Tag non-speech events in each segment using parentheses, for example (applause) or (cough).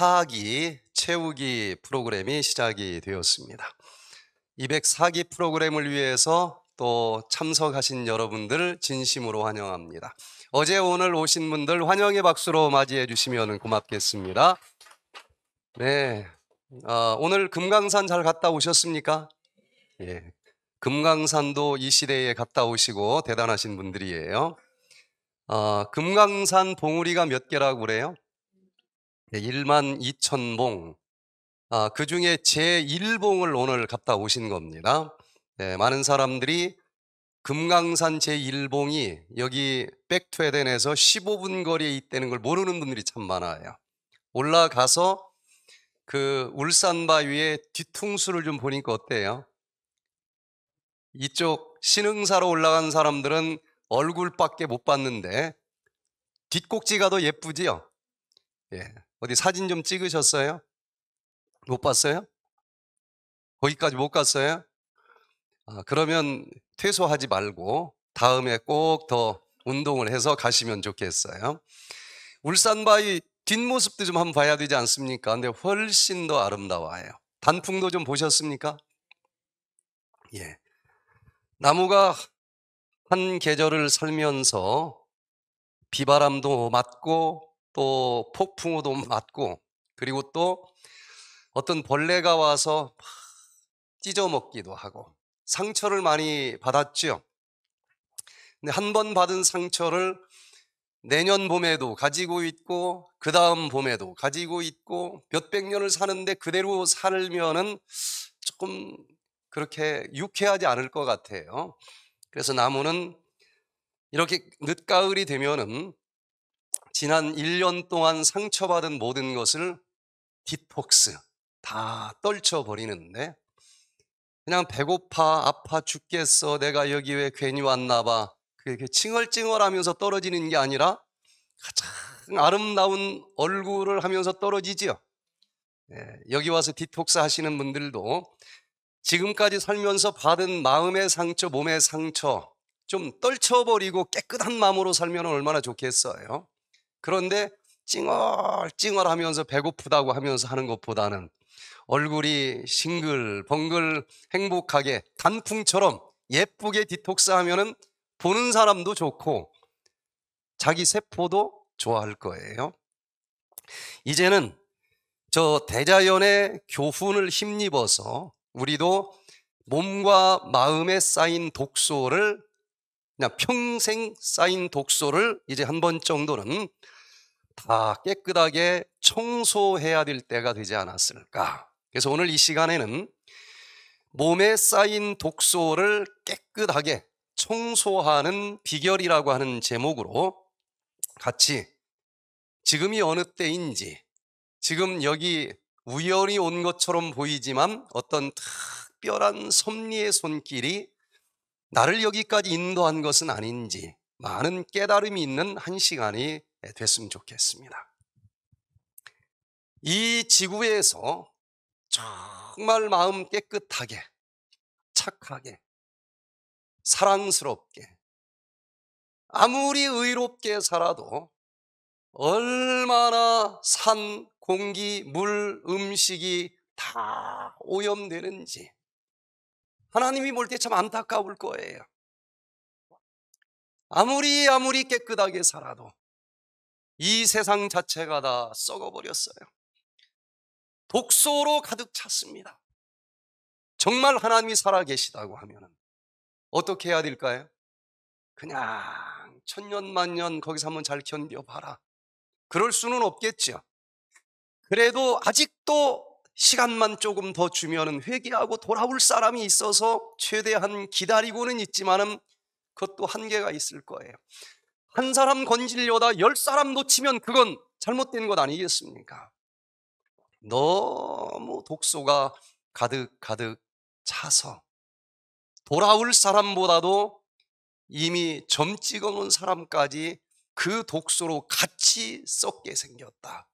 하기 채우기 프로그램이 시작이 되었습니다. 204기 프로그램을 위해서 또 참석하신 여러분들 진심으로 환영합니다. 어제 오늘 오신 분들 환영의 박수로 맞이해 주시면 고맙겠습니다. 네, 어, 오늘 금강산 잘 갔다 오셨습니까? 예, 금강산도 이 시대에 갔다 오시고 대단하신 분들이에요. 어, 금강산 봉우리가 몇 개라고 그래요? 1만 예, 2천 봉. 아, 그 중에 제 1봉을 오늘 갔다 오신 겁니다. 예, 많은 사람들이 금강산 제 1봉이 여기 백투에덴에서 15분 거리에 있다는 걸 모르는 분들이 참 많아요. 올라가서 그 울산바위의 뒤통수를 좀 보니까 어때요? 이쪽 신흥사로 올라간 사람들은 얼굴밖에 못 봤는데 뒷꼭지가 더 예쁘지요? 예. 어디 사진 좀 찍으셨어요? 못 봤어요? 거기까지 못 갔어요? 아, 그러면 퇴소하지 말고 다음에 꼭 더 운동을 해서 가시면 좋겠어요. 울산바위 뒷모습도 좀 한번 봐야 되지 않습니까? 근데 훨씬 더 아름다워요. 단풍도 좀 보셨습니까? 예. 나무가 한 계절을 살면서 비바람도 맞고 또 폭풍우도 (laughs) 맞고 그리고 또 어떤 벌레가 와서 찢어먹기도 하고 상처를 많이 받았죠 근데 한 번 받은 상처를 내년 봄에도 가지고 있고 그 다음 봄에도 가지고 있고 몇백 년을 사는데 그대로 살면은 조금 그렇게 유쾌하지 않을 것 같아요. 그래서 나무는 이렇게 늦가을이 되면은 지난 1년 동안 상처받은 모든 것을 디톡스, 다 떨쳐버리는데, 그냥 배고파, 아파 죽겠어, 내가 여기 왜 괜히 왔나 봐. 그렇게 칭얼칭얼 하면서 떨어지는 게 아니라 가장 아름다운 얼굴을 하면서 떨어지지요. 예, 여기 와서 디톡스 하시는 분들도 지금까지 살면서 받은 마음의 상처, 몸의 상처 좀 떨쳐버리고 깨끗한 마음으로 살면 얼마나 좋겠어요. 그런데 찡얼찡얼 하면서 배고프다고 하면서 하는 것보다는 얼굴이 싱글벙글 행복하게 단풍처럼 예쁘게 디톡스 하면은 보는 사람도 좋고 자기 세포도 좋아할 거예요. 이제는 저 대자연의 교훈을 힘입어서 우리도 몸과 마음에 쌓인 독소를 그냥 평생 쌓인 독소를 이제 한 번 정도는 다 깨끗하게 청소해야 될 때가 되지 않았을까. 그래서 오늘 이 시간에는 몸에 쌓인 독소를 깨끗하게 청소하는 비결이라고 하는 제목으로 같이 지금이 어느 때인지 지금 여기 우연히 온 것처럼 보이지만 어떤 특별한 섭리의 손길이 나를 여기까지 인도한 것은 아닌지 많은 깨달음이 있는 한 시간이 됐으면 좋겠습니다. 이 지구에서 정말 마음 깨끗하게, 착하게, 사랑스럽게, 아무리 의롭게 살아도 얼마나 산, 공기, 물, 음식이 다 오염되는지 하나님이 볼 때 참 안타까울 거예요. 아무리 아무리 깨끗하게 살아도 이 세상 자체가 다 썩어버렸어요. 독소로 가득 찼습니다. 정말 하나님이 살아계시다고 하면 어떻게 해야 될까요? 그냥 천년만년 거기서 한번 잘 견뎌봐라. 그럴 수는 없겠죠. 그래도 아직도 시간만 조금 더 주면은 회개하고 돌아올 사람이 있어서 최대한 기다리고는 있지만은 그것도 한계가 있을 거예요. 한 사람 건질려다 열 사람 놓치면 그건 잘못된 것 아니겠습니까? 너무 독소가 가득 가득 차서 돌아올 사람보다도 이미 점 찍어놓은 사람까지 그 독소로 같이 썩게 생겼다.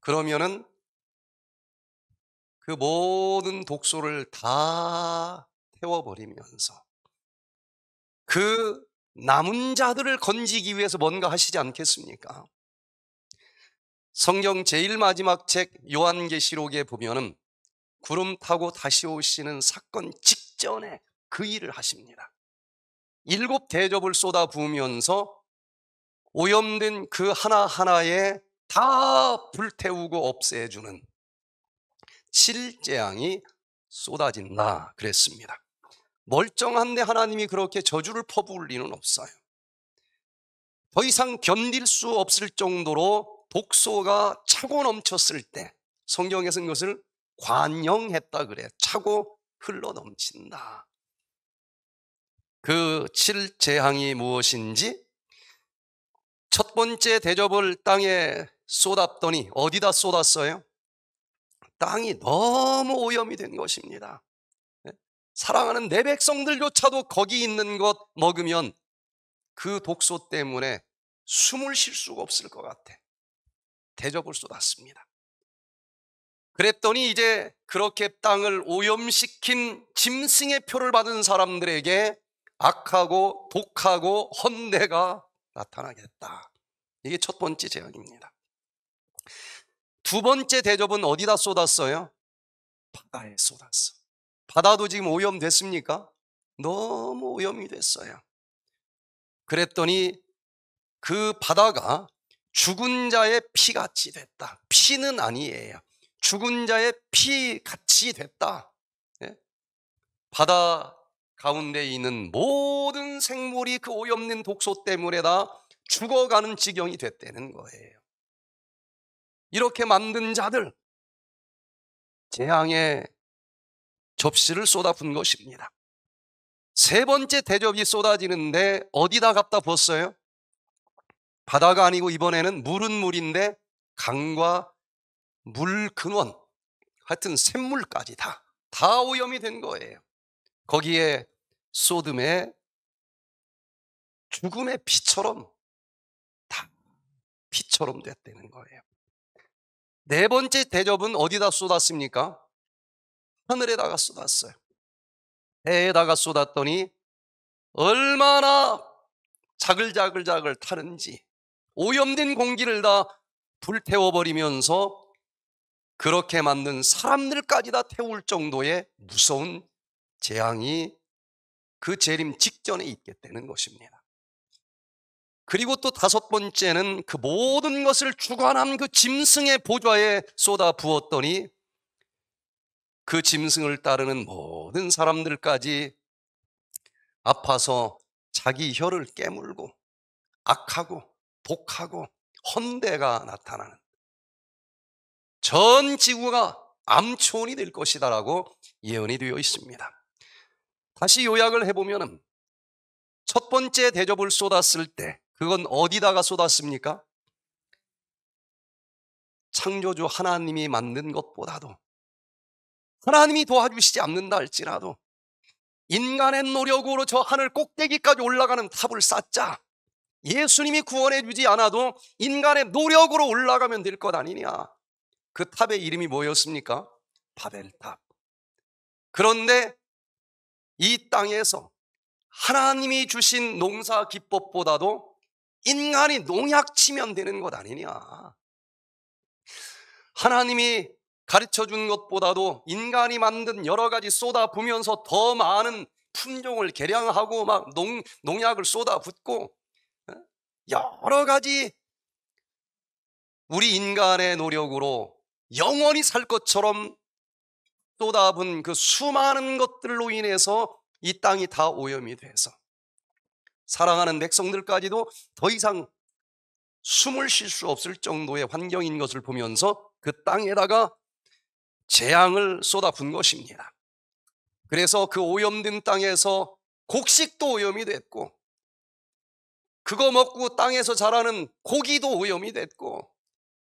그러면은 그 모든 독소를 다 태워버리면서 그 남은 자들을 건지기 위해서 뭔가 하시지 않겠습니까? 성경 제일 마지막 책 요한계시록에 보면은 구름 타고 다시 오시는 사건 직전에 그 일을 하십니다. 일곱 대접을 쏟아 부으면서 오염된 그 하나하나에 다 불태우고 없애주는 실재앙이 쏟아진다 그랬습니다. 멀쩡한데 하나님이 그렇게 저주를 퍼부을 리는 없어요. 더 이상 견딜 수 없을 정도로 독소가 차고 넘쳤을 때 성경에서는 그것을 관영했다 그래. 차고 흘러 넘친다. 그 칠재앙이 무엇인지 첫 번째 대접을 땅에 쏟았더니 어디다 쏟았어요? 땅이 너무 오염이 된 것입니다. 네, 사랑하는 내 백성들조차도 거기 있는 것 먹으면 그 독소 때문에 숨을 쉴 수가 없을 것 같아. 대접을 쏟았습니다. 그랬더니 이제 그렇게 땅을 오염시킨 짐승의 표를 받은 사람들에게 악하고 독하고 헌내가 나타나겠다. 이게 첫 번째 제앙입니다 두 번째 대접은 어디다 쏟았어요? 바다에 쏟았어. 바다도 지금 오염됐습니까? 너무 오염이 됐어요. 그랬더니 그 바다가 죽은 자의 피같이 됐다. 피는 아니에요. 죽은 자의 피같이 됐다. 네? 바다 가운데 있는 모든 생물이 그 오염된 독소 때문에 다 죽어가는 지경이 됐다는 거예요. 이렇게 만든 자들 재앙의 접시를 쏟아붓은 것입니다. 세 번째 대접이 쏟아지는데 어디다 갖다 부었어요? 바다가 아니고 이번에는 물은 물인데 강과 물 근원 하여튼 샘물까지 다 다 오염이 된 거예요. 거기에 소돔의 죽음의 피처럼 다 피처럼 됐다는 거예요. 네 번째 대접은 어디다 쏟았습니까? 하늘에다가 쏟았어요. 배에다가 쏟았더니 얼마나 자글자글자글 타는지 오염된 공기를 다 불태워버리면서 그렇게 만든 사람들까지 다 태울 정도의 무서운 재앙이 그 재림 직전에 있게 되는 것입니다. 그리고 또 다섯 번째는 그 모든 것을 주관한 그 짐승의 보좌에 쏟아 부었더니 그 짐승을 따르는 모든 사람들까지 아파서 자기 혀를 깨물고 악하고 복하고 헌대가 나타나는 전 지구가 암초원이 될 것이다라고 예언이 되어 있습니다. 다시 요약을 해보면 첫 번째 대접을 쏟았을 때 그건 어디다가 쏟았습니까? 창조주 하나님이 만든 것보다도 하나님이 도와주시지 않는다 할지라도 인간의 노력으로 저 하늘 꼭대기까지 올라가는 탑을 쌓자. 예수님이 구원해 주지 않아도 인간의 노력으로 올라가면 될 것 아니냐. 그 탑의 이름이 뭐였습니까? 바벨탑. 그런데 이 땅에서 하나님이 주신 농사 기법보다도 인간이 농약 치면 되는 것 아니냐. 하나님이 가르쳐 준 것보다도 인간이 만든 여러 가지 쏟아부면서 더 많은 품종을 개량하고 막 농, 농약을 쏟아붓고 어? 여러 가지 우리 인간의 노력으로 영원히 살 것처럼 쏟아분 그 수많은 것들로 인해서 이 땅이 다 오염이 돼서 사랑하는 백성들까지도 더 이상 숨을 쉴 수 없을 정도의 환경인 것을 보면서 그 땅에다가 재앙을 쏟아부은 것입니다. 그래서 그 오염된 땅에서 곡식도 오염이 됐고, 그거 먹고 땅에서 자라는 고기도 오염이 됐고,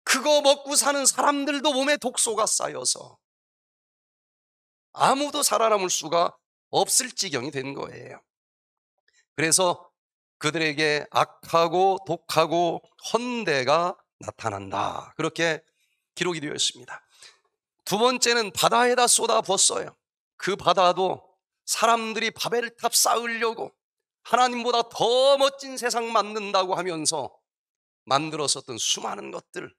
그거 먹고 사는 사람들도 몸에 독소가 쌓여서 아무도 살아남을 수가 없을 지경이 된 거예요. 그래서 그들에게 악하고 독하고 헌대가 나타난다. 그렇게 기록이 되어 있습니다. 두 번째는 바다에다 쏟아부었어요. 그 바다도 사람들이 바벨탑 쌓으려고 하나님보다 더 멋진 세상 만든다고 하면서 만들었었던 수많은 것들.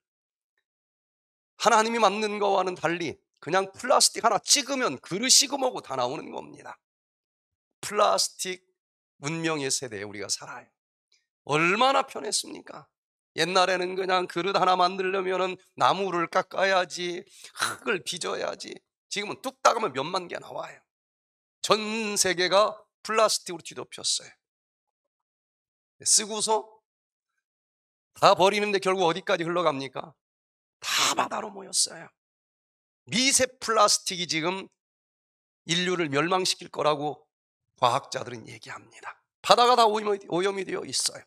하나님이 만든 것과는 달리 그냥 플라스틱 하나 찍으면 그릇이고 뭐고 다 나오는 겁니다. 플라스틱 문명의 세대에 우리가 살아요. 얼마나 편했습니까? 옛날에는 그냥 그릇 하나 만들려면 나무를 깎아야지, 흙을 빚어야지. 지금은 뚝딱 하면 몇만 개 나와요. 전 세계가 플라스틱으로 뒤덮였어요. 쓰고서 다 버리는데 결국 어디까지 흘러갑니까? 다 바다로 모였어요. 미세 플라스틱이 지금 인류를 멸망시킬 거라고 과학자들은 얘기합니다. 바다가 다 오염이, 되어 있어요.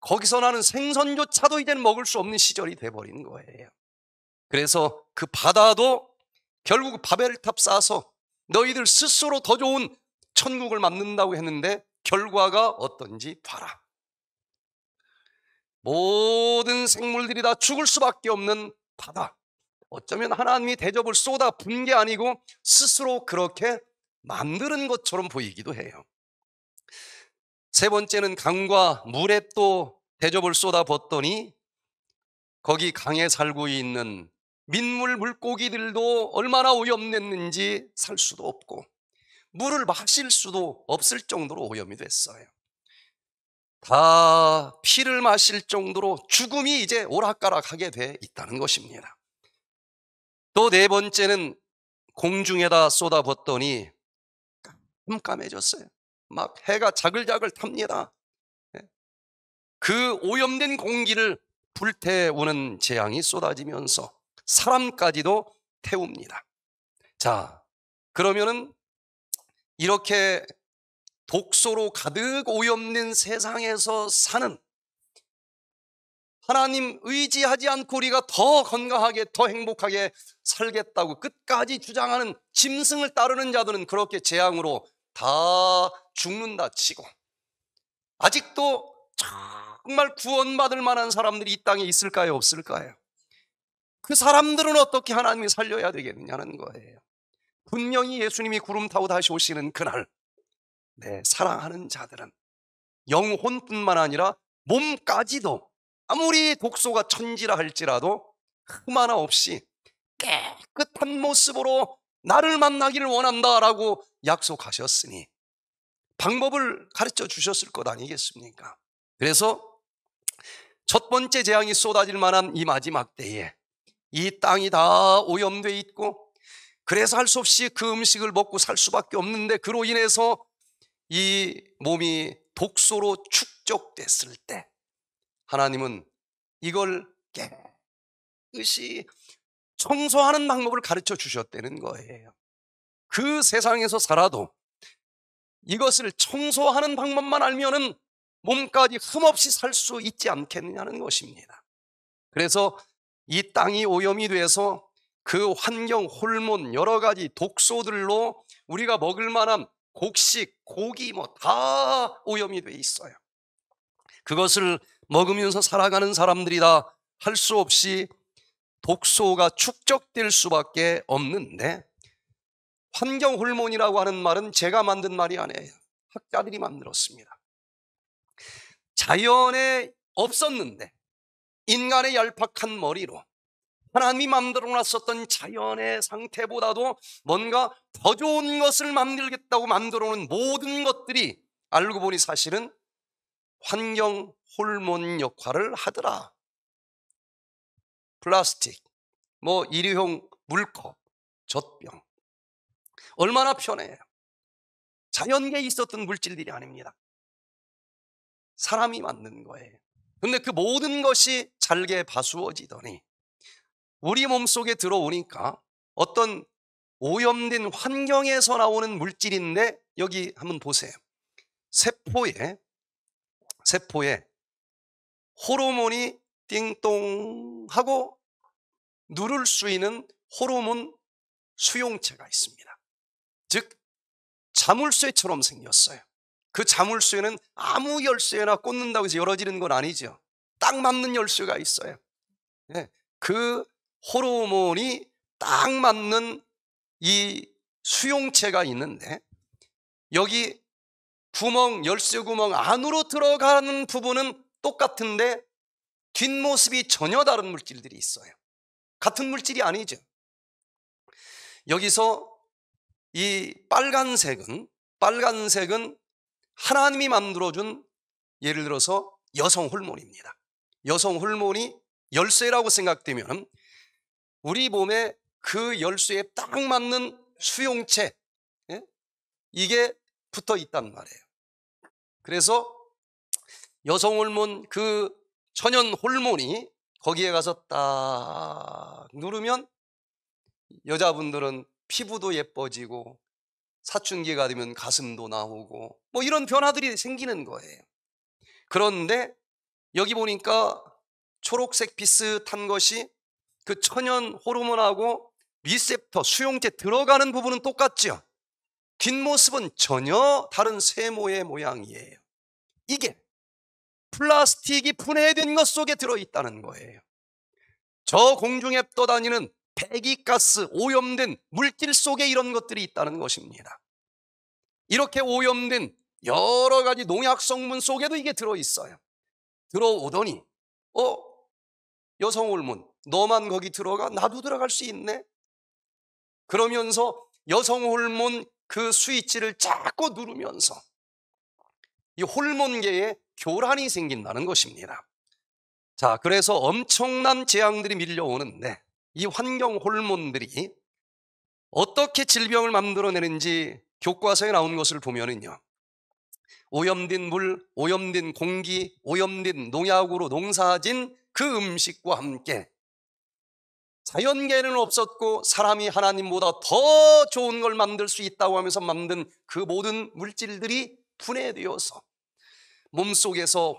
거기서 나는 생선조차도 이제는 먹을 수 없는 시절이 돼버린 거예요. 그래서 그 바다도 결국 바벨탑 쌓아서 너희들 스스로 더 좋은 천국을 만든다고 했는데 결과가 어떤지 봐라. 모든 생물들이 다 죽을 수밖에 없는 바다. 어쩌면 하나님이 대접을 쏟아 분게 아니고 스스로 그렇게 만드는 것처럼 보이기도 해요. 세 번째는 강과 물에 또 대접을 쏟아붓더니 거기 강에 살고 있는 민물 물고기들도 얼마나 오염됐는지 살 수도 없고 물을 마실 수도 없을 정도로 오염이 됐어요. 다 피를 마실 정도로 죽음이 이제 오락가락하게 돼 있다는 것입니다. 또 네 번째는 공중에다 쏟아붓더니 깜깜해졌어요. 막 해가 자글자글 탑니다. 예. 그 오염된 공기를 불태우는 재앙이 쏟아지면서 사람까지도 태웁니다. 자, 그러면은 이렇게 독소로 가득 오염된 세상에서 사는 하나님 의지하지 않고 우리가 더 건강하게 더 행복하게 살겠다고 끝까지 주장하는 짐승을 따르는 자들은 그렇게 재앙으로 다 죽는다 치고 아직도 정말 구원받을 만한 사람들이 이 땅에 있을까요? 없을까요? 그 사람들은 어떻게 하나님이 살려야 되겠느냐는 거예요. 분명히 예수님이 구름 타고 다시 오시는 그날, 네, 사랑하는 자들은 영혼뿐만 아니라 몸까지도 아무리 독소가 천지라 할지라도 흠 하나 없이 깨끗한 모습으로 나를 만나기를 원한다라고 약속하셨으니 방법을 가르쳐 주셨을 것 아니겠습니까? 그래서 첫 번째 재앙이 쏟아질 만한 이 마지막 때에 이 땅이 다 오염돼 있고 그래서 할 수 없이 그 음식을 먹고 살 수밖에 없는데 그로 인해서 이 몸이 독소로 축적됐을 때 하나님은 이걸 깨끗이 청소하는 방법을 가르쳐 주셨다는 거예요. 그 세상에서 살아도 이것을 청소하는 방법만 알면은 몸까지 흠없이 살 수 있지 않겠느냐는 것입니다. 그래서 이 땅이 오염이 돼서 그 환경 호르몬 여러 가지 독소들로 우리가 먹을 만한 곡식, 고기 뭐 다 오염이 돼 있어요. 그것을 먹으면서 살아가는 사람들이다 할 수 없이 독소가 축적될 수밖에 없는데 환경 호르몬이라고 하는 말은 제가 만든 말이 아니에요. 학자들이 만들었습니다. 자연에 없었는데 인간의 얄팍한 머리로 하나님이 만들어 놨었던 자연의 상태보다도 뭔가 더 좋은 것을 만들겠다고 만들어 놓은 모든 것들이 알고 보니 사실은 환경 호르몬 역할을 하더라. 플라스틱, 뭐 일회용 물컵, 젖병. 얼마나 편해요. 자연계에 있었던 물질들이 아닙니다. 사람이 만든 거예요. 근데 그 모든 것이 잘게 바수어지더니 우리 몸속에 들어오니까 어떤 오염된 환경에서 나오는 물질인데 여기 한번 보세요. 세포에 세포에 호르몬이 띵동 하고 누를 수 있는 호르몬 수용체가 있습니다. 즉 자물쇠처럼 생겼어요. 그 자물쇠는 아무 열쇠나 꽂는다고 해서 열어지는 건 아니죠. 딱 맞는 열쇠가 있어요. 예, 그 호르몬이 딱 맞는 이 수용체가 있는데 여기 구멍, 열쇠 구멍 안으로 들어가는 부분은 똑같은데 뒷모습이 전혀 다른 물질들이 있어요. 같은 물질이 아니죠. 여기서 이 빨간색은 빨간색은 하나님이 만들어준 예를 들어서 여성 호르몬입니다. 여성 호르몬이 열쇠라고 생각되면 우리 몸에 그 열쇠에 딱 맞는 수용체 예? 이게 붙어 있단 말이에요. 그래서 여성 호르몬 그 천연 호르몬이 거기에 가서 딱 누르면 여자분들은 피부도 예뻐지고 사춘기가 되면 가슴도 나오고 뭐 이런 변화들이 생기는 거예요. 그런데 여기 보니까 초록색 비슷한 것이 그 천연 호르몬하고 리셉터 수용체 들어가는 부분은 똑같지요. 뒷모습은 전혀 다른 세모의 모양이에요. 이게 플라스틱이 분해된 것 속에 들어있다는 거예요. 저 공중에 떠다니는 배기가스, 오염된 물질 속에 이런 것들이 있다는 것입니다. 이렇게 오염된 여러 가지 농약 성분 속에도 이게 들어있어요. 들어오더니, 어? 여성 호르몬, 너만 거기 들어가? 나도 들어갈 수 있네? 그러면서 여성 호르몬 그 스위치를 자꾸 누르면서 이홀몬계에 교란이 생긴다는 것입니다. 자, 그래서 엄청난 재앙들이 밀려오는데 이 환경 홀몬들이 어떻게 질병을 만들어내는지 교과서에 나온 것을 보면은요. 오염된 물, 오염된 공기, 오염된 농약으로 농사진 그 음식과 함께 자연계는 없었고 사람이 하나님보다 더 좋은 걸 만들 수 있다고 하면서 만든 그 모든 물질들이 분해되어서 몸속에서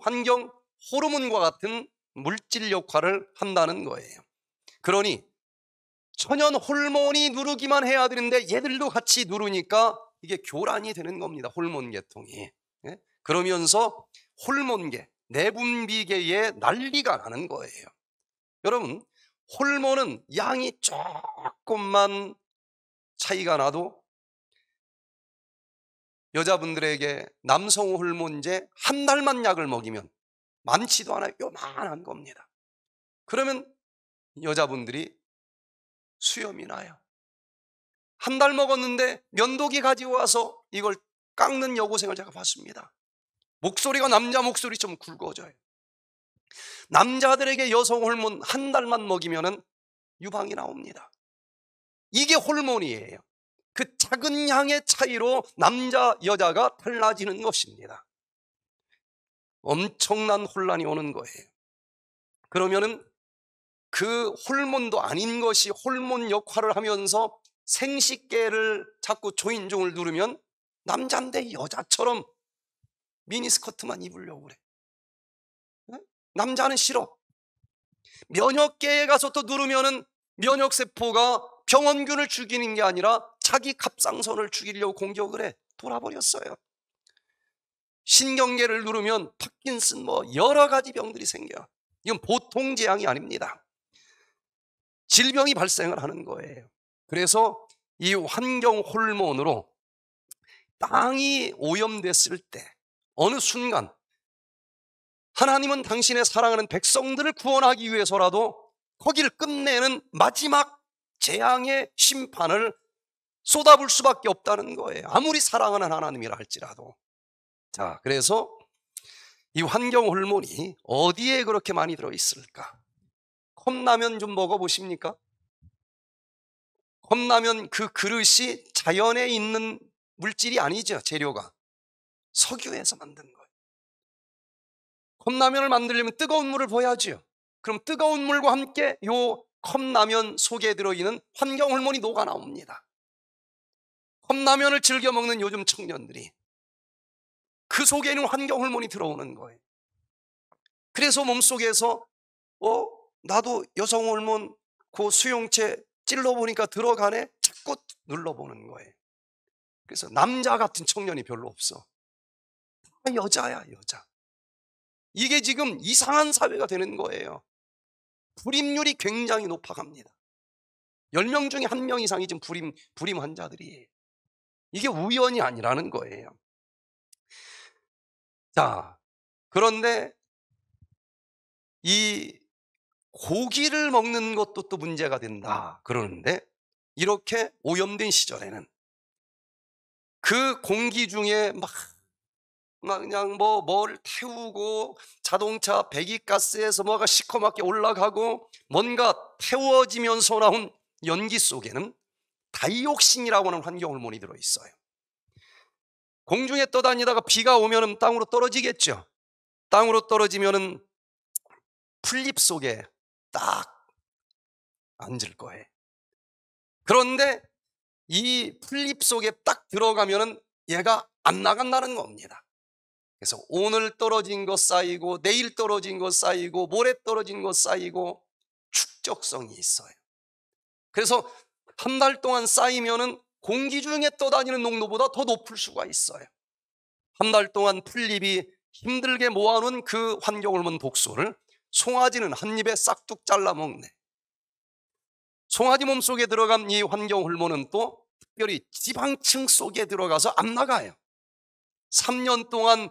환경 호르몬과 같은 물질 역할을 한다는 거예요. 그러니 천연 호르몬이 누르기만 해야 되는데 얘들도 같이 누르니까 이게 교란이 되는 겁니다. 호르몬 계통이. 예? 그러면서 호르몬계, 내분비계에 난리가 나는 거예요. 여러분, 호르몬은 양이 조금만 차이가 나도 여자분들에게 남성 호르몬제 한 달만 약을 먹이면 많지도 않아요. 요만한 겁니다. 그러면 여자분들이 수염이 나요. 한 달 먹었는데 면도기 가지고 와서 이걸 깎는 여고생을 제가 봤습니다. 목소리가 남자 목소리좀 굵어져요. 남자들에게 여성 호르몬 한 달만 먹이면 유방이 나옵니다. 이게 호르몬이에요. 그 작은 양의 차이로 남자, 여자가 달라지는 것입니다. 엄청난 혼란이 오는 거예요. 그러면은 그홀몬도 아닌 것이 홀몬 역할을 하면서 생식계를 자꾸 조인종을 누르면 남잔데 여자처럼 미니스커트만 입으려고 그래. 남자는 싫어. 면역계에 가서 또 누르면은 면역세포가 병원균을 죽이는 게 아니라 자기 갑상선을 죽이려고 공격을 해 돌아버렸어요. 신경계를 누르면 파킨슨 뭐 여러 가지 병들이 생겨. 이건 보통 재앙이 아닙니다. 질병이 발생을 하는 거예요. 그래서 이 환경 호르몬으로 땅이 오염됐을 때 어느 순간 하나님은 당신의 사랑하는 백성들을 구원하기 위해서라도 거기를 끝내는 마지막 재앙의 심판을 쏟아볼 수밖에 없다는 거예요. 아무리 사랑하는 하나님이라 할지라도. 자, 그래서 이 환경 호르몬이 어디에 그렇게 많이 들어있을까? 컵라면 좀 먹어보십니까? 컵라면 그 그릇이 자연에 있는 물질이 아니죠, 재료가. 석유에서 만든 거예요. 컵라면을 만들려면 뜨거운 물을 보야지요. 그럼 뜨거운 물과 함께 요 컵라면 속에 들어있는 환경 호르몬이 녹아 나옵니다. 컵라면을 즐겨 먹는 요즘 청년들이 그 속에 는 환경 호르몬이 들어오는 거예요. 그래서 몸속에서 어 나도 여성 호르몬 그 수용체 찔러보니까 들어가네 자꾸 눌러보는 거예요. 그래서 남자 같은 청년이 별로 없어. 다 아, 여자야 여자. 이게 지금 이상한 사회가 되는 거예요. 불임률이 굉장히 높아갑니다. 10명 중에 1명 이상이 지금 불임, 불임 환자들이에요. 이게 우연이 아니라는 거예요. 자, 그런데 이 고기를 먹는 것도 또 문제가 된다. 그러는데 이렇게 오염된 시절에는 그 공기 중에 막, 막 그냥 뭐 뭘 태우고 자동차 배기가스에서 뭐가 시커멓게 올라가고 뭔가 태워지면서 나온 연기 속에는 다이옥신이라고 하는 환경 호르몬이 들어 있어요. 공중에 떠다니다가 비가 오면 땅으로 떨어지겠죠. 땅으로 떨어지면은 풀잎 속에 딱 앉을 거예요. 그런데 이 풀잎 속에 딱 들어가면은 얘가 안 나간다는 겁니다. 그래서 오늘 떨어진 거 쌓이고 내일 떨어진 거 쌓이고 모레 떨어진 거 쌓이고 축적성이 있어요. 그래서 한달 동안 쌓이면은 공기 중에 떠다니는 농도보다 더 높을 수가 있어요. 한 달 동안 풀잎이 힘들게 모아놓은 그 환경을 본 독소를 송아지는 한 입에 싹둑 잘라먹네. 송아지 몸속에 들어간 이 환경 호르몬은 또 특별히 지방층 속에 들어가서 안 나가요. 3년 동안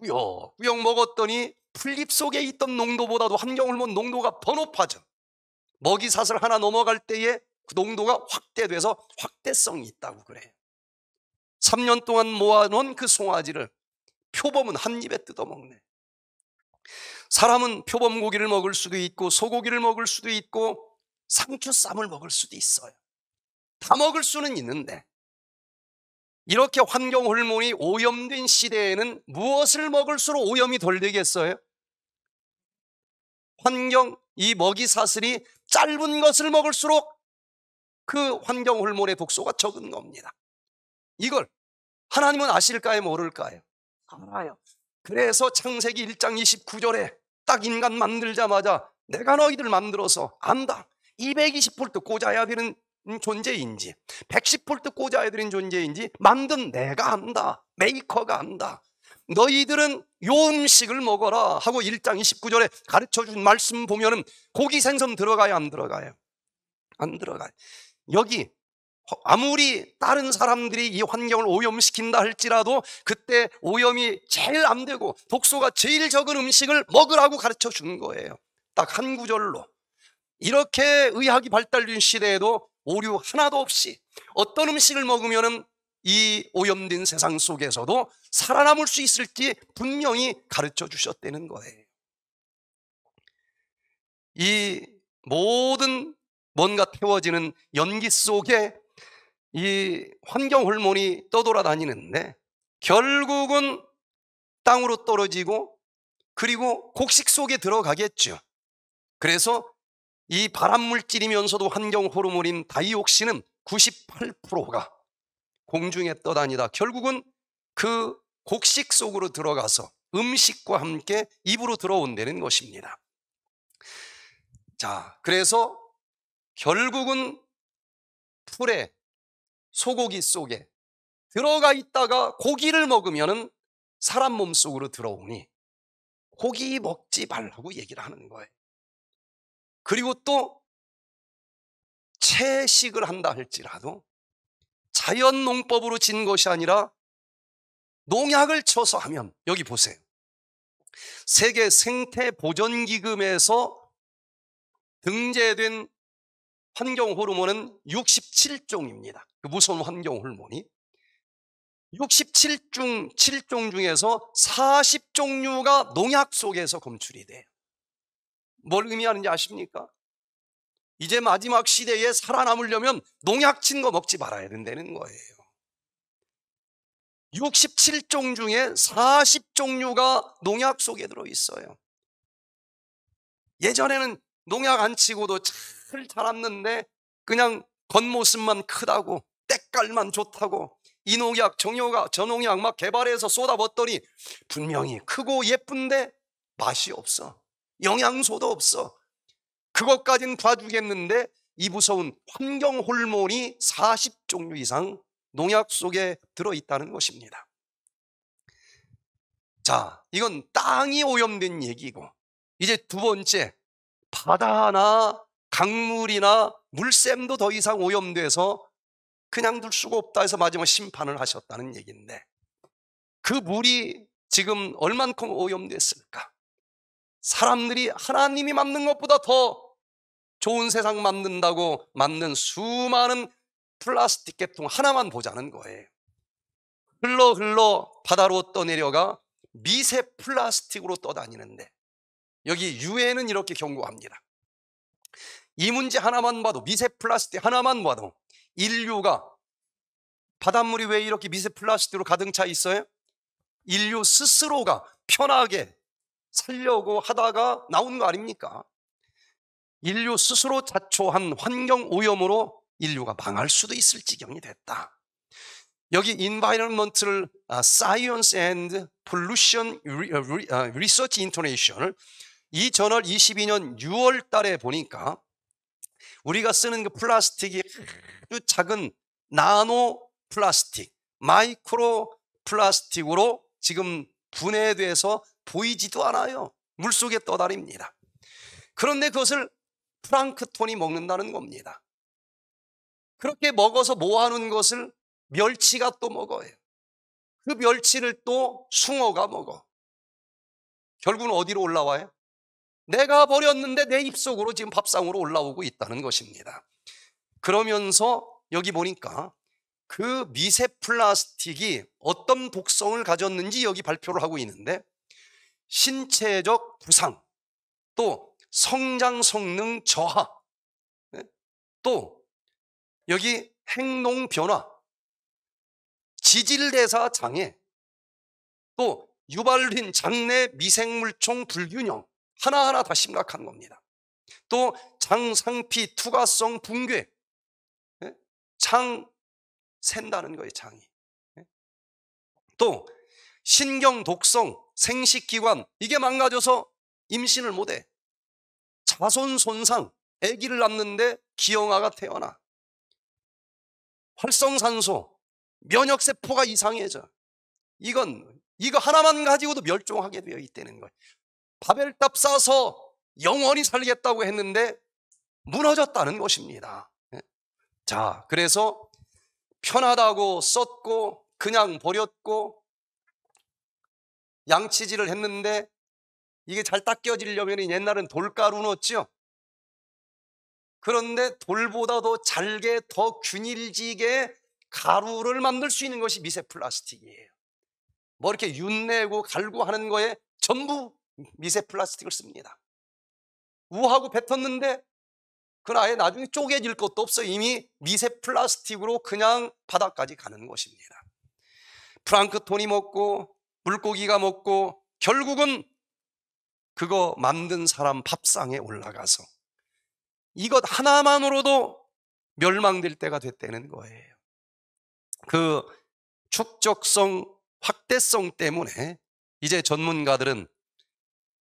꾸역꾸역 먹었더니 풀잎 속에 있던 농도보다도 환경 호르몬 농도가 번 높아져. 먹이 사슬 하나 넘어갈 때에 그 농도가 확대돼서 확대성이 있다고 그래요. 3년 동안 모아놓은 그 송아지를 표범은 한 입에 뜯어먹네. 사람은 표범 고기를 먹을 수도 있고 소고기를 먹을 수도 있고 상추 쌈을 먹을 수도 있어요. 다 먹을 수는 있는데 이렇게 환경 호르몬이 오염된 시대에는 무엇을 먹을수록 오염이 덜 되겠어요? 환경 이 먹이 사슬이 짧은 것을 먹을수록 그 환경 호르몬의 독소가 적은 겁니다. 이걸 하나님은 아실까요? 모를까요? 알아요. 그래서 창세기 1장 29절에 딱 인간 만들자마자 내가 너희들 만들어서 안다. 220볼트 꽂아야 되는 존재인지 110볼트 꽂아야 되는 존재인지 만든 내가 안다. 메이커가 안다. 너희들은 요 음식을 먹어라 하고 1장 29절에 가르쳐 준 말씀 보면은 고기 생선 들어가요 안 들어가요? 안 들어가요. 여기 아무리 다른 사람들이 이 환경을 오염시킨다 할지라도 그때 오염이 제일 안 되고 독소가 제일 적은 음식을 먹으라고 가르쳐 준 거예요. 딱 한 구절로. 이렇게 의학이 발달된 시대에도 오류 하나도 없이 어떤 음식을 먹으면 이 오염된 세상 속에서도 살아남을 수 있을지 분명히 가르쳐 주셨다는 거예요. 이 모든 뭔가 태워지는 연기 속에 이 환경 호르몬이 떠돌아다니는데 결국은 땅으로 떨어지고 그리고 곡식 속에 들어가겠죠. 그래서 이 발암물질이면서도 환경 호르몬인 다이옥신은 98%가 공중에 떠다니다 결국은 그 곡식 속으로 들어가서 음식과 함께 입으로 들어온다는 것입니다. 자, 그래서 결국은 풀에 소고기 속에 들어가 있다가 고기를 먹으면 사람 몸속으로 들어오니 고기 먹지 말라고 얘기를 하는 거예요. 그리고 또 채식을 한다 할지라도 자연 농법으로 진 것이 아니라 농약을 쳐서 하면 여기 보세요. 세계 생태 보전 기금에서 등재된 환경 호르몬은 67종입니다. 그 무서운 환경 호르몬이 67종 7종 중에서 40종류가 농약 속에서 검출이 돼요. 뭘 의미하는지 아십니까? 이제 마지막 시대에 살아남으려면 농약 친 거 먹지 말아야 된다는 거예요. 67종 중에 40종류가 농약 속에 들어 있어요. 예전에는 농약 안 치고도 참잘 자랐는데 그냥 겉모습만 크다고 때깔만 좋다고 이농약, 정효가, 전농약 막 개발해서 쏟아붓더니 분명히 크고 예쁜데 맛이 없어. 영양소도 없어. 그것까진 봐주겠는데 이 무서운 환경 호르몬이 40종류 이상 농약 속에 들어있다는 것입니다. 자, 이건 땅이 오염된 얘기고 이제 두 번째 바다나 강물이나 물샘도 더 이상 오염돼서 그냥 둘 수가 없다 해서 마지막 심판을 하셨다는 얘기인데 그 물이 지금 얼만큼 오염됐을까? 사람들이 하나님이 만든 것보다 더 좋은 세상 만든다고 만든 수많은 플라스틱 개통 하나만 보자는 거예요. 흘러 흘러 바다로 떠내려가 미세 플라스틱으로 떠다니는데 여기 유엔은 이렇게 경고합니다. 이 문제 하나만 봐도 미세 플라스틱 하나만 봐도 인류가 바닷물이 왜 이렇게 미세 플라스틱으로 가득 차 있어요? 인류 스스로가 편하게 살려고 하다가 나온 거 아닙니까? 인류 스스로 자초한 환경 오염으로 인류가 망할 수도 있을 지경이 됐다. 여기 environmental 아, science and pollution 어, 어, research i n t e n a t i o n 을이 전월 22년 6월 달에 보니까 우리가 쓰는 그 플라스틱이 아주 작은 나노 플라스틱, 마이크로 플라스틱으로 지금 분해돼서 보이지도 않아요. 물속에 떠다닙니다. 그런데 그것을 프랑크톤이 먹는다는 겁니다. 그렇게 먹어서 뭐하는 것을 멸치가 또 먹어요. 그 멸치를 또 숭어가 먹어. 결국은 어디로 올라와요? 내가 버렸는데 내 입속으로 지금 밥상으로 올라오고 있다는 것입니다. 그러면서 여기 보니까 그 미세 플라스틱이 어떤 독성을 가졌는지 여기 발표를 하고 있는데 신체적 부상, 또 성장 성능 저하, 네? 또 여기 행동 변화, 지질대사 장애, 또 유발린 장내 미생물총 불균형, 하나하나 다 심각한 겁니다. 또 장상피 투과성 붕괴. 예? 장 샌다는 거예요, 장이. 예? 또 신경 독성, 생식기관 이게 망가져서 임신을 못해. 자손 손상, 아기를 낳는데 기형아가 태어나. 활성산소, 면역세포가 이상해져. 이건 이거 하나만 가지고도 멸종하게 되어 있다는 거예요. 바벨탑 싸서 영원히 살겠다고 했는데 무너졌다는 것입니다. 예. 자, 그래서 편하다고 썼고 그냥 버렸고 양치질을 했는데 이게 잘 닦여지려면 옛날엔 돌가루 넣었죠. 그런데 돌보다도 잘게 더 균일지게 가루를 만들 수 있는 것이 미세 플라스틱이에요. 뭐 이렇게 윤내고 갈고 하는 거에 전부 미세 플라스틱을 씁니다. 우하고 뱉었는데 그건 아예 나중에 쪼개질 것도 없어 이미 미세 플라스틱으로 그냥 바닥까지 가는 것입니다. 프랑크톤이 먹고 물고기가 먹고 결국은 그거 만든 사람 밥상에 올라가서 이것 하나만으로도 멸망될 때가 됐다는 거예요. 그 축적성 확대성 때문에 이제 전문가들은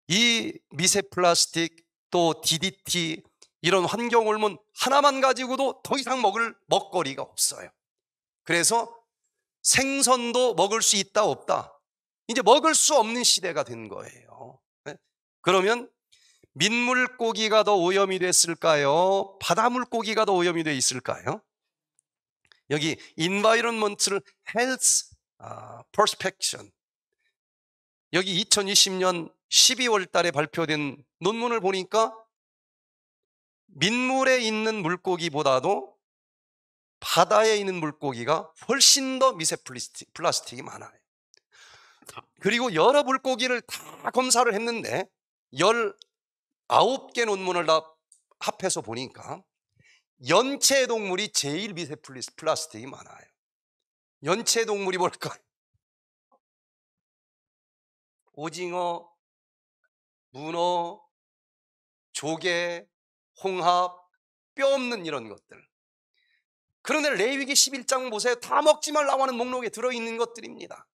이 미세 플라스틱 또 DDT 이런 환경 호르몬 하나만 가지고도 더 이상 먹을 먹거리가 없어요. 그래서 생선도 먹을 수 있다 없다. 이제 먹을 수 없는 시대가 된 거예요. 네? 그러면 민물고기가 더 오염이 됐을까요? 바다물고기가 더 오염이 돼 있을까요? 여기 인바이런먼트를 헬스 퍼스펙션 여기 2020년 12월 달에 발표된 논문을 보니까 민물에 있는 물고기보다도 바다에 있는 물고기가 훨씬 더 미세 플라스틱, 플라스틱이 많아요. 그리고 여러 물고기를 다 검사를 했는데 19개 논문을 다 합해서 보니까 연체 동물이 제일 미세 플라스틱이 많아요. 연체 동물이 뭘까요? 오징어, 문어, 조개, 홍합, 뼈 없는 이런 것들. 그런데 레위기 11장 보세요. 다 먹지 말라고 하는 목록에 들어있는 것들입니다.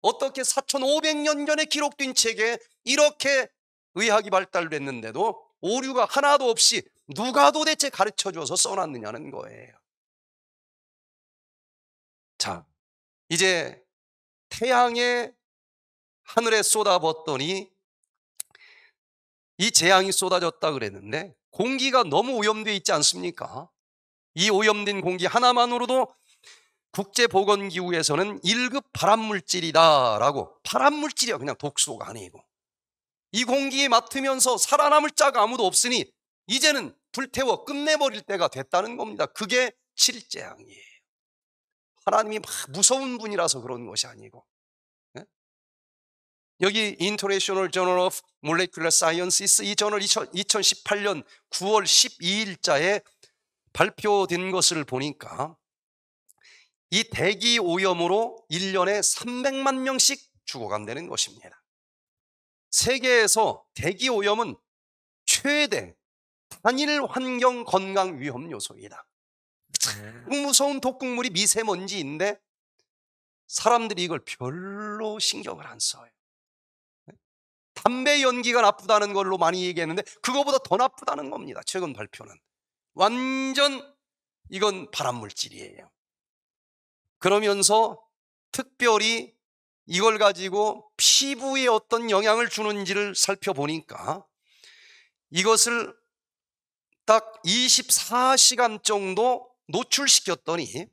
어떻게 4,500년 전에 기록된 책에 이렇게 의학이 발달됐는데도 오류가 하나도 없이 누가 도대체 가르쳐 줘서 써놨느냐는 거예요. 자, 이제 태양의 하늘에 쏟아붓더니 이 재앙이 쏟아졌다 그랬는데 공기가 너무 오염되어 있지 않습니까? 이 오염된 공기 하나만으로도 국제보건기구에서는 1급 발암물질이다라고 발암물질이야 그냥 독소가 아니고 이 공기에 맡으면서 살아남을 자가 아무도 없으니 이제는 불태워 끝내버릴 때가 됐다는 겁니다 그게 칠재앙이에요 하나님이 무서운 분이라서 그런 것이 아니고 여기 International Journal of Molecular Sciences 이 저널 2018년 9월 12일자에 발표된 것을 보니까 이 대기 오염으로 1년에 300만 명씩 죽어간다는 것입니다. 세계에서 대기 오염은 최대 단일 환경 건강 위험 요소이다. 네. 참 무서운 독극물이 미세먼지인데 사람들이 이걸 별로 신경을 안 써요. 담배 연기가 나쁘다는 걸로 많이 얘기했는데 그거보다 더 나쁘다는 겁니다. 최근 발표는. 완전 이건 발암물질이에요. 그러면서 특별히 이걸 가지고 피부에 어떤 영향을 주는지를 살펴보니까 이것을 딱 24시간 정도 노출시켰더니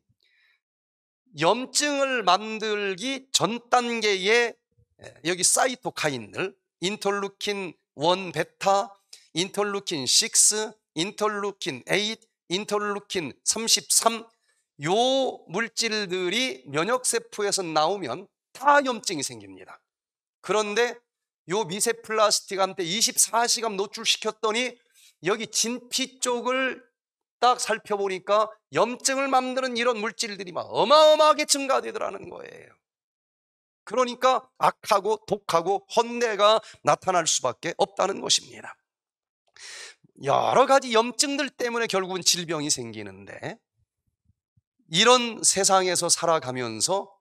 염증을 만들기 전 단계의 예, 여기 사이토카인을 인톨루킨1 베타, 인톨루킨 6, 인톨루킨 8, 인톨루킨 33, 요 물질들이 면역세포에서 나오면 다염증이 생깁니다. 그런데 요 미세 플라스틱한테 24시간 노출시켰더니 여기 진피 쪽을 딱 살펴보니까 염증을 만드는 이런 물질들이 막 어마어마하게 증가되더라는 거예요. 그러니까 악하고 독하고 헌내가 나타날 수밖에 없다는 것입니다. 여러 가지 염증들 때문에 결국은 질병이 생기는데 이런 세상에서 살아가면서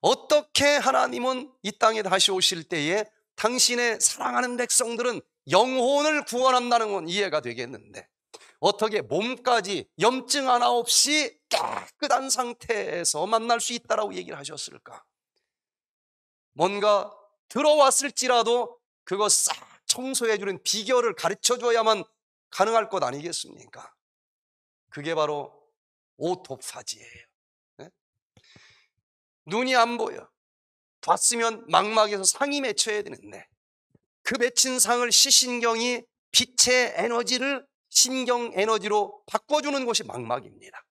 어떻게 하나님은 이 땅에 다시 오실 때에 당신의 사랑하는 백성들은 영혼을 구원한다는 건 이해가 되겠는데 어떻게 몸까지 염증 하나 없이 깨끗한 상태에서 만날 수 있다라고 얘기를 하셨을까? 뭔가 들어왔을지라도 그거 싹 청소해 주는 비결을 가르쳐 줘야만 가능할 것 아니겠습니까? 그게 바로 오톱사지예요 네? 눈이 안 보여. 봤으면 망막에서 상이 맺혀야 되는데 그 맺힌 상을 시신경이 빛의 에너지를 신경 에너지로 바꿔주는 곳이 망막입니다.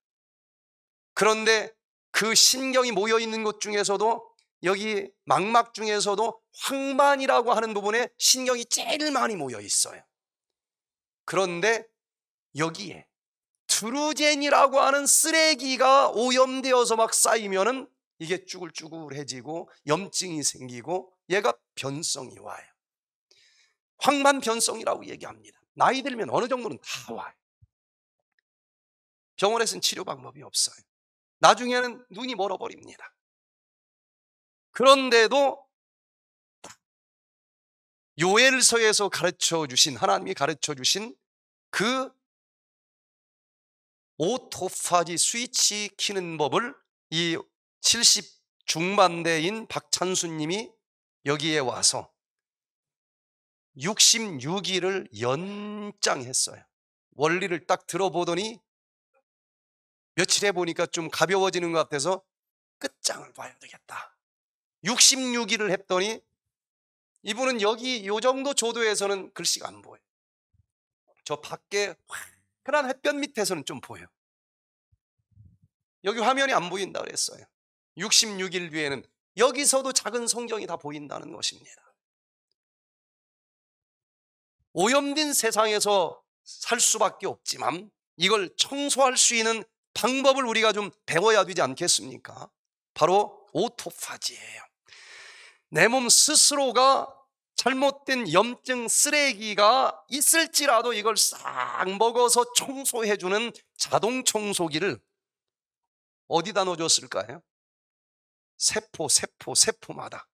그런데 그 신경이 모여 있는 곳 중에서도 여기 망막 중에서도 황만이라고 하는 부분에 신경이 제일 많이 모여 있어요. 그런데 여기에 드루젠이라고 하는 쓰레기가 오염되어서 막 쌓이면은 이게 쭈글쭈글해지고 염증이 생기고 얘가 변성이 와요. 황만 변성이라고 얘기합니다. 나이 들면 어느 정도는 다 와요. 병원에서는 치료 방법이 없어요. 나중에는 눈이 멀어버립니다. 그런데도 요엘서에서 가르쳐 주신 하나님이 가르쳐 주신 그 오토파지 스위치 키는 법을 이 70 중반대인 박찬수님이 여기에 와서 66일을 연장했어요. 원리를 딱 들어보더니 며칠 해보니까 좀 가벼워지는 것 같아서 끝장을 봐야 되겠다. 66일을 했더니 이분은 여기 요 정도 조도에서는 글씨가 안 보여요. 저 밖에 환한 햇볕 밑에서는 좀 보여요. 여기 화면이 안 보인다 그랬어요. 66일 뒤에는 여기서도 작은 성경이 다 보인다는 것입니다. 오염된 세상에서 살 수밖에 없지만 이걸 청소할 수 있는 방법을 우리가 좀 배워야 되지 않겠습니까? 바로 오토파지예요. 내몸 스스로가 잘못된 염증 쓰레기가 있을지라도 이걸 싹 먹어서 청소해주는 자동 청소기를 어디다 넣어줬을까요? 세포, 세포, 세포마다.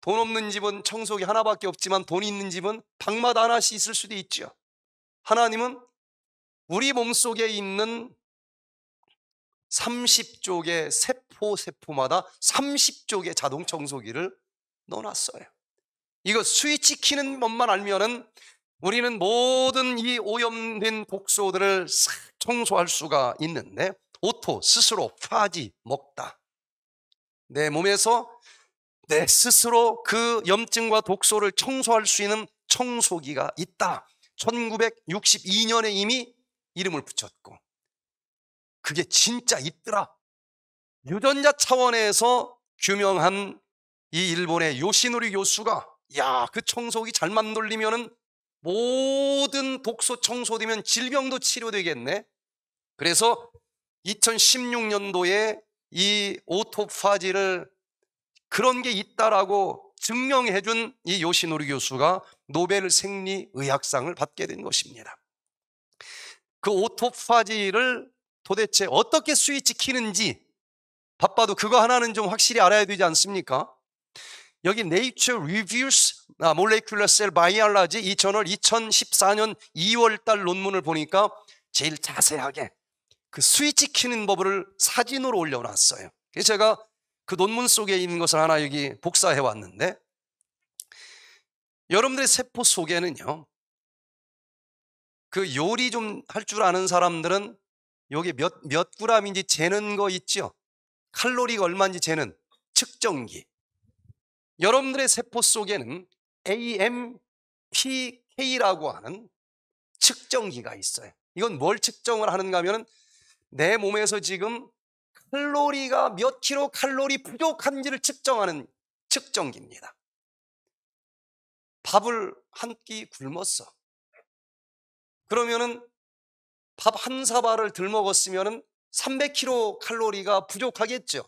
돈 없는 집은 청소기 하나밖에 없지만 돈 있는 집은 방마다 하나씩 있을 수도 있죠. 하나님은 우리 몸 속에 있는 30쪽의 세포, 세포세포마다 30쪽의 자동 청소기를 넣어놨어요. 이거 스위치 키는 것만 알면은 우리는 모든 이 오염된 독소들을 싹 청소할 수가 있는데 오토 스스로 파지 먹다 내 몸에서 내 스스로 그 염증과 독소를 청소할 수 있는 청소기가 있다. 1962년에 이미 이름을 붙였고 그게 진짜 있더라. 유전자 차원에서 규명한 이 일본의 요시노리 교수가 야 그 청소기 잘만돌리면은 모든 독소 청소되면 질병도 치료되겠네. 그래서 2016년도에 이 오토파지를 그런 게 있다라고 증명해 준 이 요시노리 교수가 노벨 생리의학상을 받게 된 것입니다. 그 오토파지를 도대체 어떻게 스위치 키는지 바빠도 그거 하나는 좀 확실히 알아야 되지 않습니까? 여기 Nature Reviews 아, Molecular Cell Biology 이 저널 2014년 2월달 논문을 보니까 제일 자세하게 그 스위치 키는 법을 사진으로 올려놨어요. 그래서 제가 그 논문 속에 있는 것을 하나 여기 복사해 왔는데 여러분들의 세포 속에는요 그 요리 좀 할 줄 아는 사람들은 여기 몇, 몇 그램인지 재는 거 있죠? 칼로리가 얼마인지 재는 측정기. 여러분들의 세포 속에는 AMPK라고 하는 측정기가 있어요. 이건 뭘 측정을 하는가 하면 내 몸에서 지금 칼로리가 몇 킬로 칼로리 부족한지를 측정하는 측정기입니다. 밥을 한 끼 굶었어. 그러면은 밥 한 사발을 들 먹었으면은 300kcal 칼로리가 부족하겠죠.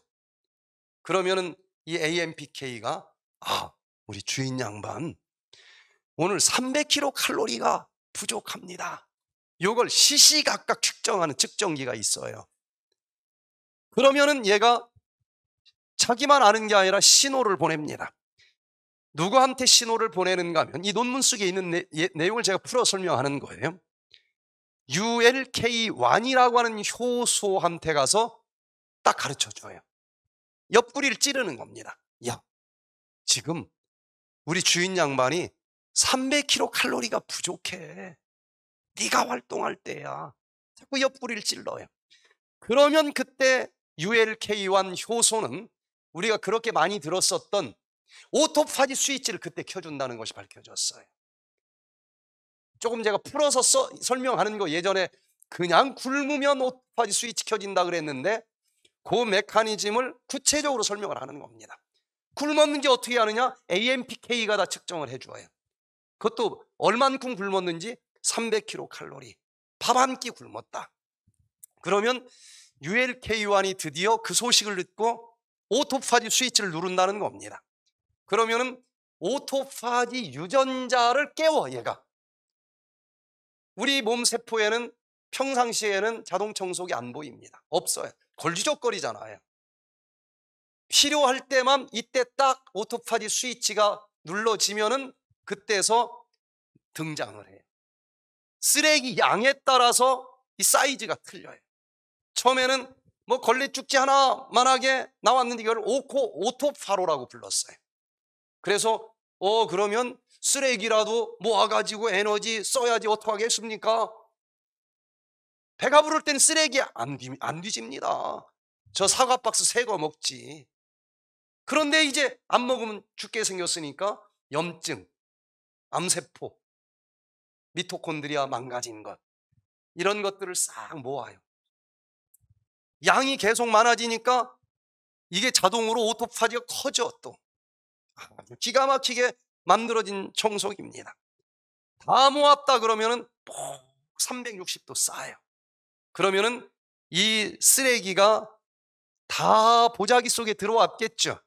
그러면은 이 AMPK가 아, 우리 주인 양반 오늘 300kcal 칼로리가 부족합니다. 요걸 시시각각 측정하는 측정기가 있어요. 그러면은 얘가 자기만 아는 게 아니라 신호를 보냅니다. 누구한테 신호를 보내는가 하면 이 논문 속에 있는 내, 예, 용을 제가 풀어 설명하는 거예요. ULK 1이라고 하는 효소한테 가서 딱 가르쳐 줘요. 옆구리를 찌르는 겁니다. 야, 지금 우리 주인 양반이 300kcal가 부족해. 네가 활동할 때야. 자꾸 옆구리를 찔러요. 그러면 그때 ULK1 효소는 우리가 그렇게 많이 들었었던 오토파지 스위치를 그때 켜준다는 것이 밝혀졌어요. 조금 제가 풀어서 써, 설명하는 거 예전에 그냥 굶으면 오토파지 수위 지켜진다 그랬는데 그 메커니즘을 구체적으로 설명을 하는 겁니다. 굶었는지 어떻게 하느냐? AMPK가 다 측정을 해줘요. 그것도 얼만큼 굶었는지 300kcal, 밥 한 끼 굶었다. 그러면 ULK1이 드디어 그 소식을 듣고 오토파지 스위치를 누른다는 겁니다. 그러면은 오토파지 유전자를 깨워 얘가. 우리 몸 세포에는 평상시에는 자동 청소기 안 보입니다. 없어요. 걸리적거리잖아요. 필요할 때만 이때 딱 오토파디 스위치가 눌러지면은 그때서 등장을 해요. 쓰레기 양에 따라서 이 사이즈가 틀려요. 처음에는 뭐 걸레죽지 하나만하게 나왔는데 이걸 오코 오토파로라고 불렀어요. 그래서 어 그러면 쓰레기라도 모아가지고 에너지 써야지 어떡하겠습니까? 배가 부를 땐 쓰레기 안, 뒤, 안 뒤집니다. 저 사과 박스 새거 먹지. 그런데 이제 안 먹으면 죽게 생겼으니까 염증, 암세포, 미토콘드리아 망가진 것 이런 것들을 싹 모아요. 양이 계속 많아지니까 이게 자동으로 오토파지가 커져 또. 아, 기가 막히게 만들어진 청소기입니다. 다 모았다 그러면은 360도 쌓아요. 그러면은 이 쓰레기가 다 보자기 속에 들어왔겠죠.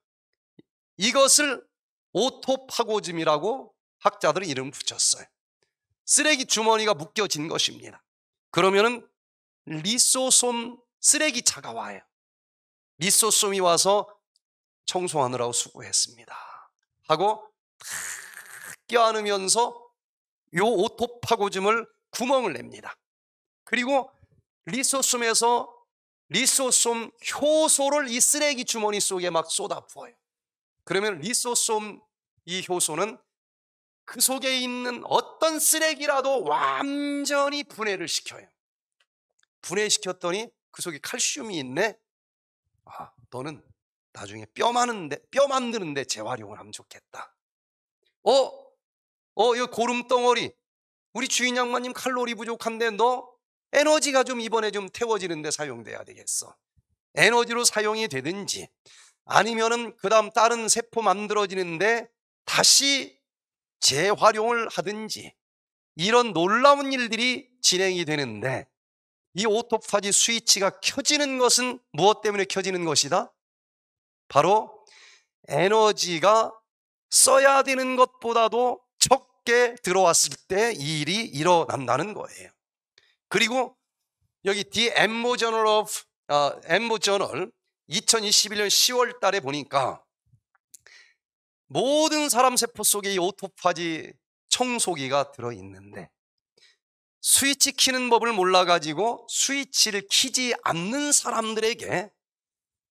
이것을 오토파고즘이라고 학자들은 이름 붙였어요. 쓰레기 주머니가 묶여진 것입니다. 그러면은 리소솜 쓰레기 차가 와요. 리소솜이 와서 청소하느라고 수고했습니다. 하고 껴안으면서 요 오토파고즘을 구멍을 냅니다. 그리고 리소솜에서 리소솜 효소를 이 쓰레기 주머니 속에 막 쏟아 부어요. 그러면 리소솜 이 효소는 그 속에 있는 어떤 쓰레기라도 완전히 분해를 시켜요. 분해시켰더니 그 속에 칼슘이 있네. 아, 너는 나중에 뼈 마는데 뼈 만드는데 재활용을 하면 좋겠다. 어? 어, 이 고름 덩어리. 우리 주인 양반님 칼로리 부족한데 너 에너지가 좀 이번에 좀 태워지는데 사용돼야 되겠어. 에너지로 사용이 되든지 아니면은 그다음 다른 세포 만들어지는데 다시 재활용을 하든지 이런 놀라운 일들이 진행이 되는데 이 오토파지 스위치가 켜지는 것은 무엇 때문에 켜지는 것이다? 바로 에너지가 써야 되는 것보다도 적게 들어왔을 때 이 일이 일어난다는 거예요. 그리고 여기 The Ambo Journal of 어, Ambo Journal 2021년 10월 달에 보니까 모든 사람 세포 속에 이 오토파지 청소기가 들어있는데 스위치 키는 법을 몰라가지고 스위치를 키지 않는 사람들에게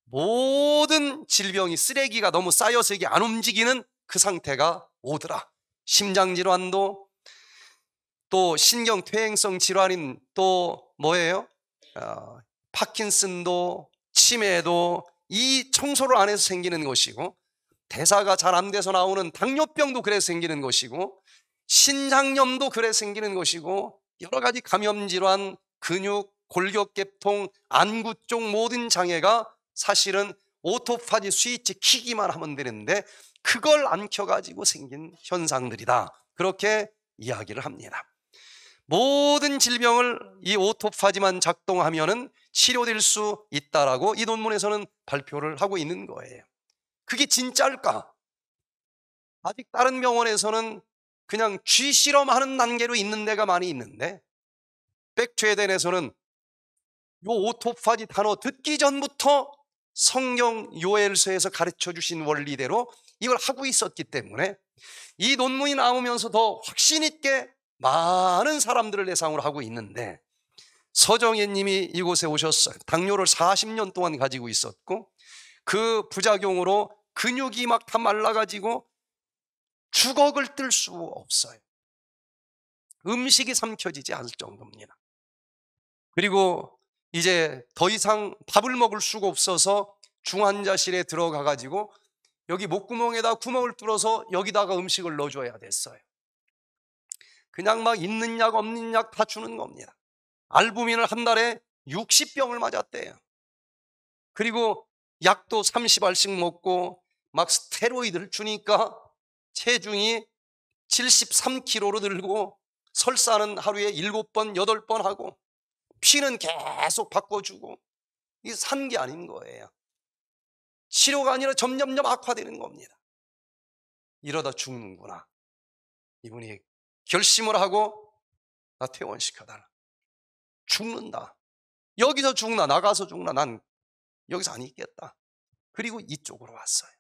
모든 질병이 쓰레기가 너무 쌓여서 이게 안 움직이는 그 상태가 오더라. 심장 질환도 또 신경 퇴행성 질환인 또 뭐예요? 어, 파킨슨도 치매도 이 청소를 안 해서 생기는 것이고 대사가 잘 안 돼서 나오는 당뇨병도 그래 생기는 것이고 신장염도 그래 생기는 것이고 여러 가지 감염 질환, 근육, 골격계통, 안구 쪽 모든 장애가 사실은 오토파지 스위치 키기만 하면 되는데 그걸 안켜가지고 생긴 현상들이다. 그렇게 이야기를 합니다. 모든 질병을 이 오토파지만 작동하면은 치료될 수 있다라고 이 논문에서는 발표를 하고 있는 거예요. 그게 진짜일까? 아직 다른 병원에서는 그냥 쥐 실험하는 단계로 있는 데가 많이 있는데 백초에덴에서는 이 오토파지 단어 듣기 전부터 성경 요엘서에서 가르쳐 주신 원리대로 이걸 하고 있었기 때문에 이 논문이 나오면서 더 확신 있게 많은 사람들을 대상으로 하고 있는데 서정예 님이 이곳에 오셨어요. 당뇨를 40년 동안 가지고 있었고 그 부작용으로 근육이 막 다 말라가지고 주걱을 뜰 수 없어요. 음식이 삼켜지지 않을 정도입니다. 그리고 이제 더 이상 밥을 먹을 수가 없어서 중환자실에 들어가가지고 여기 목구멍에다 구멍을 뚫어서 여기다가 음식을 넣어줘야 됐어요. 그냥 막 있는 약 없는 약 다 주는 겁니다. 알부민을 한 달에 60병을 맞았대요. 그리고 약도 30알씩 먹고 막 스테로이드를 주니까 체중이 73kg로 늘고 설사는 하루에 7번, 8번 하고 피는 계속 바꿔주고 이게 산게 아닌 거예요. 치료가 아니라 점점점 악화되는 겁니다. 이러다 죽는구나. 이분이 결심을 하고 나 퇴원시켜달라. 죽는다. 여기서 죽나 나가서 죽나 난 여기서 안 있겠다. 그리고 이쪽으로 왔어요.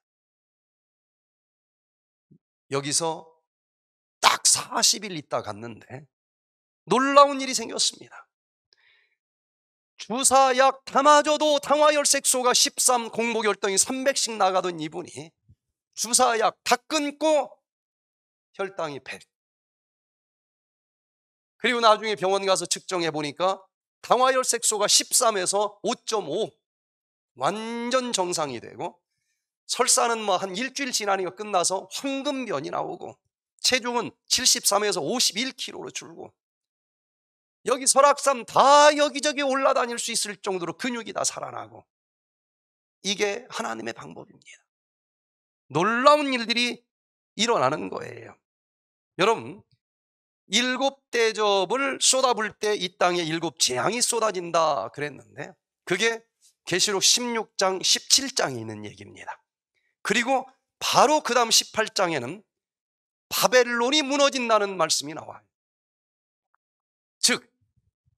여기서 딱 40일 있다 갔는데 놀라운 일이 생겼습니다. 주사약 담아줘도 당화혈색소가 13 공복혈당이 300씩 나가던 이분이 주사약 다 끊고 혈당이 100 그리고 나중에 병원 가서 측정해 보니까 당화혈색소가 13에서 5.5 완전 정상이 되고 설사는 뭐 한 일주일 지나니까 끝나서 황금변이 나오고 체중은 73에서 51kg로 줄고 여기 설악산 다 여기저기 올라다닐 수 있을 정도로 근육이 다 살아나고 이게 하나님의 방법입니다. 놀라운 일들이 일어나는 거예요. 여러분, 일곱 대접을 쏟아볼때이 땅에 일곱 재앙이 쏟아진다 그랬는데 그게 계시록 16장, 17장에 있는 얘기입니다. 그리고 바로 그 다음 18장에는 바벨론이 무너진다는 말씀이 나와요.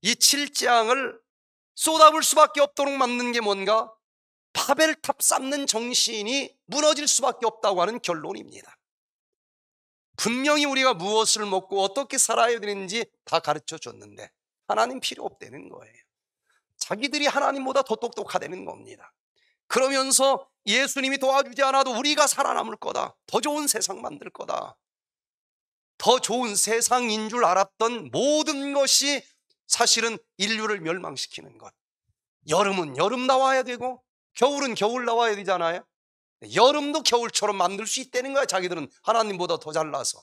이 칠장을 쏟아볼 수밖에 없도록 막는 게 뭔가 파벨탑 쌓는 정신이 무너질 수밖에 없다고 하는 결론입니다. 분명히 우리가 무엇을 먹고 어떻게 살아야 되는지 다 가르쳐 줬는데 하나님 필요 없다는 거예요. 자기들이 하나님보다 더 똑똑하다는 겁니다. 그러면서 예수님이 도와주지 않아도 우리가 살아남을 거다. 더 좋은 세상 만들 거다. 더 좋은 세상인 줄 알았던 모든 것이 사실은 인류를 멸망시키는 것. 여름은 여름 나와야 되고 겨울은 겨울 나와야 되잖아요. 네, 여름도 겨울처럼 만들 수 있다는 거야. 자기들은 하나님보다 더 잘나서.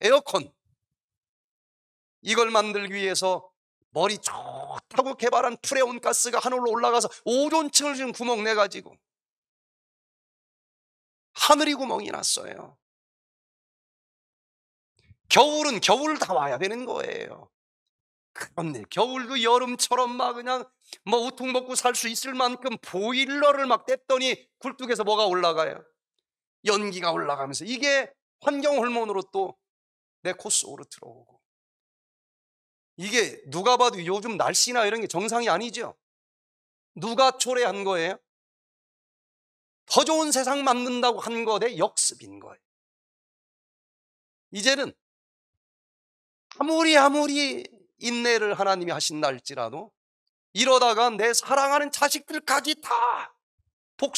에어컨. 이걸 만들기 위해서 머리 좋다고 개발한 프레온 가스가 하늘로 올라가서 오존층을 지금 구멍 내가지고 하늘이 구멍이 났어요. 겨울은 겨울 다 와야 되는 거예요. 그런데 겨울도 여름처럼 막 그냥 뭐 우통 먹고 살 수 있을 만큼 보일러를 막 뗐더니 굴뚝에서 뭐가 올라가요? 연기가 올라가면서 이게 환경 호르몬으로 또 내코 속으로 들어오고 이게 누가 봐도 요즘 날씨나 이런 게 정상이 아니죠. 누가 초래한 거예요? 더 좋은 세상 만든다고 한 것의 역습인 거예요. 이제는 아무리 아무리 인내를 하나님이 하신날지라도 이러다가 내 사랑하는 자식들까지 다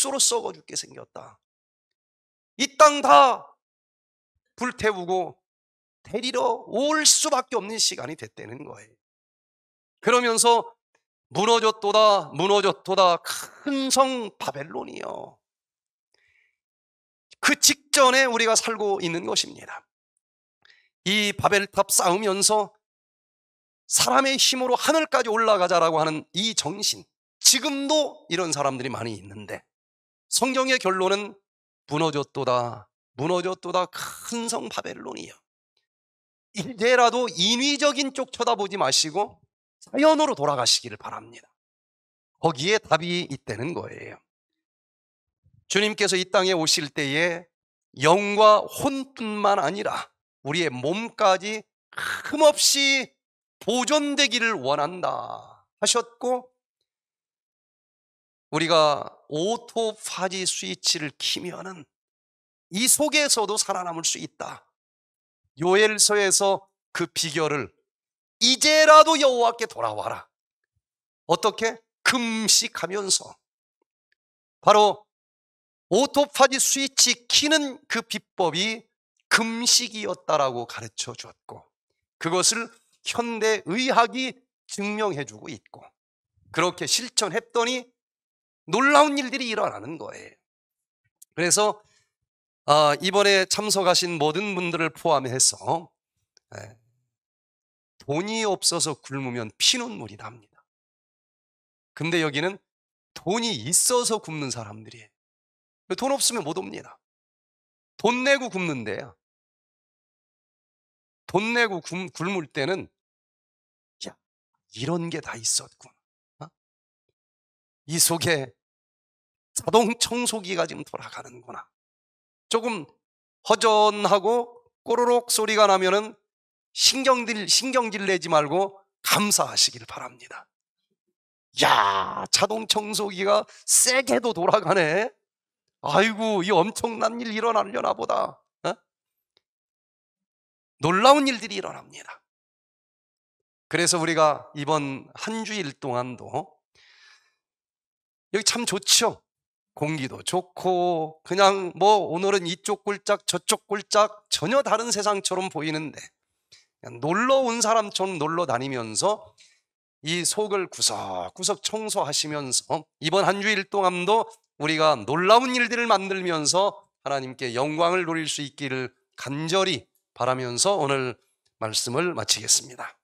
복수로 썩어 죽게 생겼다. 이 땅 다 불태우고 데리러 올 수밖에 없는 시간이 됐다는 거예요. 그러면서 무너졌도다 무너졌도다 큰 성 바벨론이요. 그 직전에 우리가 살고 있는 것입니다. 이 바벨탑 쌓으면서 사람의 힘으로 하늘까지 올라가자라고 하는 이 정신. 지금도 이런 사람들이 많이 있는데 성경의 결론은 무너졌도다. 무너졌도다. 큰 성 바벨론이요. 이제라도 인위적인 쪽 쳐다보지 마시고 자연으로 돌아가시기를 바랍니다. 거기에 답이 있다는 거예요. 주님께서 이 땅에 오실 때에 영과 혼뿐만 아니라 우리의 몸까지 흠없이 보존되기를 원한다 하셨고 우리가 오토파지 스위치를 키면은 이 속에서도 살아남을 수 있다. 요엘서에서 그 비결을 이제라도 여호와께 돌아와라. 어떻게? 금식하면서 바로 오토파지 스위치 키는 그 비법이 금식이었다라고 가르쳐 주었고 그것을 현대 의학이 증명해주고 있고 그렇게 실천했더니 놀라운 일들이 일어나는 거예요. 그래서 아, 이번에 참석하신 모든 분들을 포함해서 예, 돈이 없어서 굶으면 피눈물이 납니다. 근데 여기는 돈이 있어서 굶는 사람들이에요. 돈 없으면 못 옵니다. 돈 내고 굶는데요. 돈 내고 굶, 굶을 때는 이런 게 다있었구나이 어? 속에 자동 청소기가 지금 돌아가는구나. 조금 허전하고 꼬르륵 소리가 나면은 신경질, 신경질 내지 말고 감사하시길 바랍니다. 야 자동 청소기가 세게도 돌아가네. 아이고, 이 엄청난 일 일어나려나 보다. 어? 놀라운 일들이 일어납니다. 그래서 우리가 이번 한 주일 동안도 여기 참 좋죠. 공기도 좋고 그냥 뭐 오늘은 이쪽 꼴짝 저쪽 꼴짝 전혀 다른 세상처럼 보이는데 놀러 온 사람처럼 놀러 다니면서 이 속을 구석구석 청소하시면서 이번 한 주일 동안도 우리가 놀라운 일들을 만들면서 하나님께 영광을 돌릴수 있기를 간절히 바라면서 오늘 말씀을 마치겠습니다.